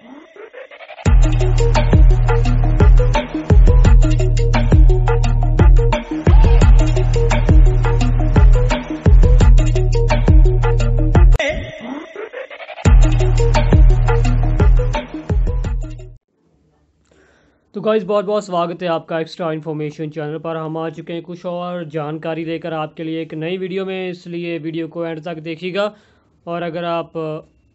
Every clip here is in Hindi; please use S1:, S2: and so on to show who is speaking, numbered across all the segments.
S1: तो गाइज बहुत बहुत स्वागत है आपका एक्स्ट्रा इन्फॉर्मेशन चैनल पर हम आ चुके हैं कुछ और जानकारी लेकर आपके लिए एक नई वीडियो में इसलिए वीडियो को एंड तक देखिएगा और अगर आप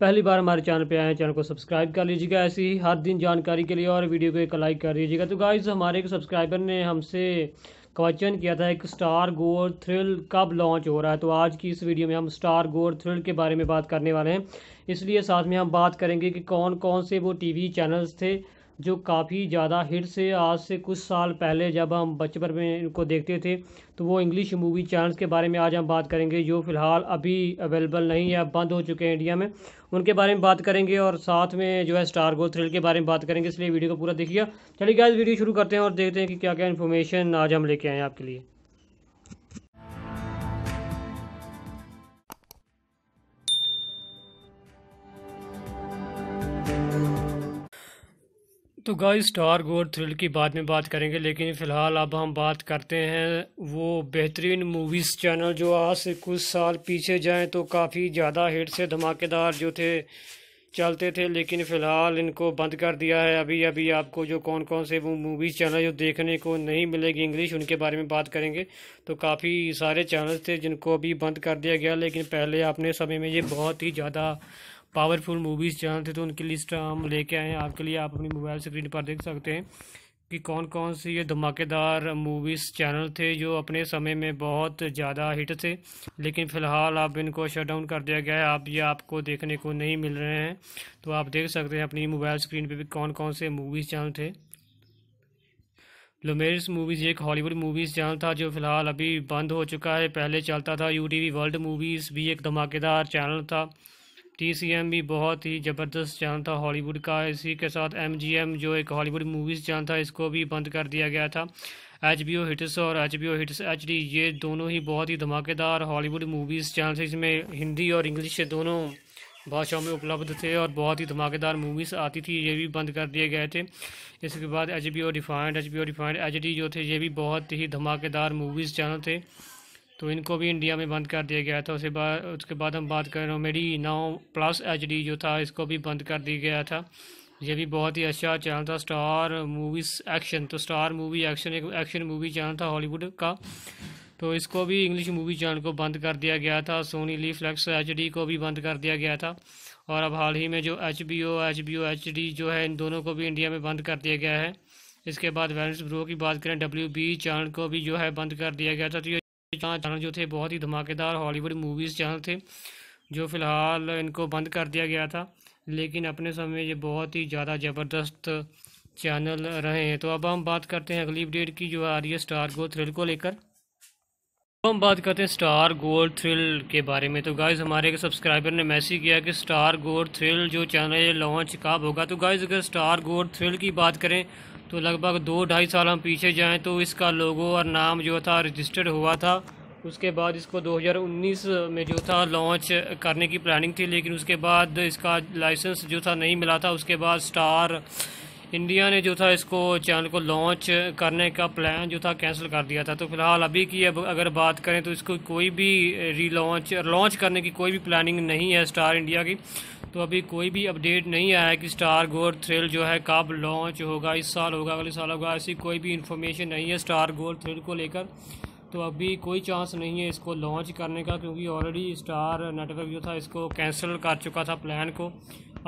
S1: पहली बार हमारे चैनल पे आए हैं चैनल को सब्सक्राइब कर लीजिएगा ऐसी ही हर दिन जानकारी के लिए और वीडियो को एक लाइक कर दीजिएगा तो गाइज हमारे एक सब्सक्राइबर ने हमसे क्वेश्चन किया था एक स्टार गोर थ्रिल कब लॉन्च हो रहा है तो आज की इस वीडियो में हम स्टार गोर थ्रिल के बारे में बात करने वाले हैं इसलिए साथ में हम बात करेंगे कि कौन कौन से वो टी चैनल्स थे जो काफ़ी ज़्यादा हिट से आज से कुछ साल पहले जब हम बचपन में इनको देखते थे तो वो इंग्लिश मूवी चैनल्स के बारे में आज हम बात करेंगे जो फ़िलहाल अभी अवेलेबल नहीं है बंद हो चुके हैं इंडिया में उनके बारे में बात करेंगे और साथ में जो है स्टार गोल थ्रिल के बारे में बात करेंगे इसलिए वीडियो को पूरा देखिएगा चलिए गाइस वीडियो शुरू करते हैं और देखते हैं कि क्या क्या इन्फॉर्मेशन आज हम लेके आए हैं आपके लिए तो गाय स्टार गोर थ्रिल की बाद में बात करेंगे लेकिन फ़िलहाल अब हम बात करते हैं वो बेहतरीन मूवीज़ चैनल जो आज से कुछ साल पीछे जाएं तो काफ़ी ज़्यादा हिट से धमाकेदार जो थे चलते थे लेकिन फ़िलहाल इनको बंद कर दिया है अभी अभी आपको जो कौन कौन से वो मूवीज़ चैनल जो देखने को नहीं मिलेगी इंग्लिश उनके बारे में बात करेंगे तो काफ़ी सारे चैनल थे जिनको अभी बंद कर दिया गया लेकिन पहले अपने समय में ये बहुत ही ज़्यादा पावरफुल मूवीज़ चैनल थे तो उनकी लिस्ट हम लेके आए हैं आपके लिए आप अपनी मोबाइल स्क्रीन पर देख सकते हैं कि कौन कौन से ये धमाकेदार मूवीज़ चैनल थे जो अपने समय में बहुत ज़्यादा हिट थे लेकिन फ़िलहाल अब इनको शट डाउन कर दिया गया है आप ये आपको देखने को नहीं मिल रहे हैं तो आप देख सकते हैं अपनी मोबाइल स्क्रीन पे भी कौन कौन से मूवीज़ चैनल थे लुमेरस मूवीज़ एक हॉलीवुड मूवीज़ चैनल था जो फ़िलहाल अभी बंद हो चुका है पहले चलता था U T V world movies भी एक धमाकेदार चैनल था टीसीएम भी बहुत ही ज़बरदस्त चैनल था हॉलीवुड का इसी के साथ एमजीएम जो एक हॉलीवुड मूवीज़ चैनल था इसको भी बंद कर दिया गया था एच बी ओ हिट्स और H B O hits H D ये दोनों ही बहुत ही धमाकेदार हॉलीवुड मूवीज़ चैनल थे इसमें हिंदी और इंग्लिश दोनों भाषाओं में उपलब्ध थे और बहुत ही धमाकेदार मूवीज़ आती थी ये भी बंद कर दिए गए थे इसके बाद H B O refined H B O refined H D जो थे ये भी बहुत ही धमाकेदार मूवीज़ चैनल थे तो इनको भी इंडिया में बंद कर दिया गया था उसके बाद उसके बाद हम बात कर रहे हैं मेरी नाव प्लस एच जो था इसको भी बंद कर दिया गया था ये भी बहुत ही अच्छा चैनल था स्टार मूवीज़ एक्शन तो स्टार मूवी एक्शन एक एक्शन मूवी चैनल था हॉलीवुड का तो इसको भी इंग्लिश मूवी चैनल को बंद कर दिया गया था सोनी ली फ्लैक्स एच को भी बंद कर दिया गया था और अब हाल ही में जो H B O H B O H D जो है इन दोनों को भी इंडिया में बंद कर दिया गया है इसके बाद वैलेंस ब्रो की बात करें डब्ल्यू बी चैनल को भी जो है बंद कर दिया गया था तो ये चैनल जो थे बहुत ही धमाकेदार हॉलीवुड मूवीज़ चैनल थे जो फ़िलहाल इनको बंद कर दिया गया था लेकिन अपने समय ये बहुत ही ज़्यादा ज़बरदस्त चैनल रहे हैं तो अब हम बात करते हैं अगली अपडेट की जो आ रही है स्टार गो थ्रिल को लेकर अब हम बात करते हैं स्टार गोल थ्रिल के बारे में तो गाइज़ हमारे एक सब्सक्राइबर ने मैसेज किया कि स्टार गोल थ्रिल जो चैनल लॉन्च कब होगा तो गाइज़ अगर स्टार गोल थ्रिल की बात करें तो लगभग दो ढाई साल हम पीछे जाएं तो इसका लोगो और नाम जो था रजिस्टर्ड हुआ था उसके बाद इसको 2019 में जो था लॉन्च करने की प्लानिंग थी लेकिन उसके बाद इसका लाइसेंस जो था नहीं मिला था उसके बाद स्टार इंडिया ने जो था इसको चैनल को लॉन्च करने का प्लान जो था कैंसिल कर दिया था तो फिलहाल अभी की अब अगर बात करें तो इसको कोई भी री लॉन्च लॉन्च करने की कोई भी प्लानिंग नहीं है स्टार इंडिया की तो अभी कोई भी अपडेट नहीं आया कि स्टार गोल्ड थ्रिल जो है कब लॉन्च होगा इस साल होगा अगले साल होगा ऐसी कोई भी इन्फॉर्मेशन नहीं है स्टार गोल्ड थ्रिल को लेकर तो अभी कोई चांस नहीं है इसको लॉन्च करने का क्योंकि ऑलरेडी स्टार नेटवर्क जो था इसको कैंसिल कर चुका था प्लान को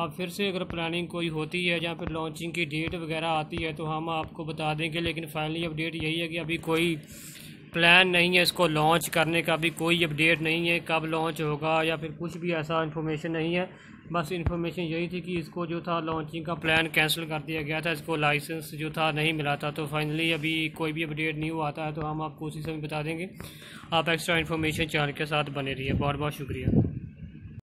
S1: अब फिर से अगर प्लानिंग कोई होती है या फिर लॉन्चिंग की डेट वगैरह आती है तो हम आपको बता देंगे लेकिन फाइनली अपडेट यही है कि अभी कोई प्लान नहीं है इसको लॉन्च करने का अभी कोई अपडेट नहीं है कब लॉन्च होगा या फिर कुछ भी ऐसा इन्फॉर्मेशन नहीं है बस इन्फॉर्मेशन यही थी कि इसको जो था लॉन्चिंग का प्लान कैंसिल कर दिया गया था इसको लाइसेंस जो था नहीं मिला था तो फाइनली अभी कोई भी अपडेट नहीं हुआ था तो हम आपको उसी समय बता देंगे आप एक्स्ट्रा इन्फॉर्मेशन चैनल के साथ बने रहिए बहुत बहुत शुक्रिया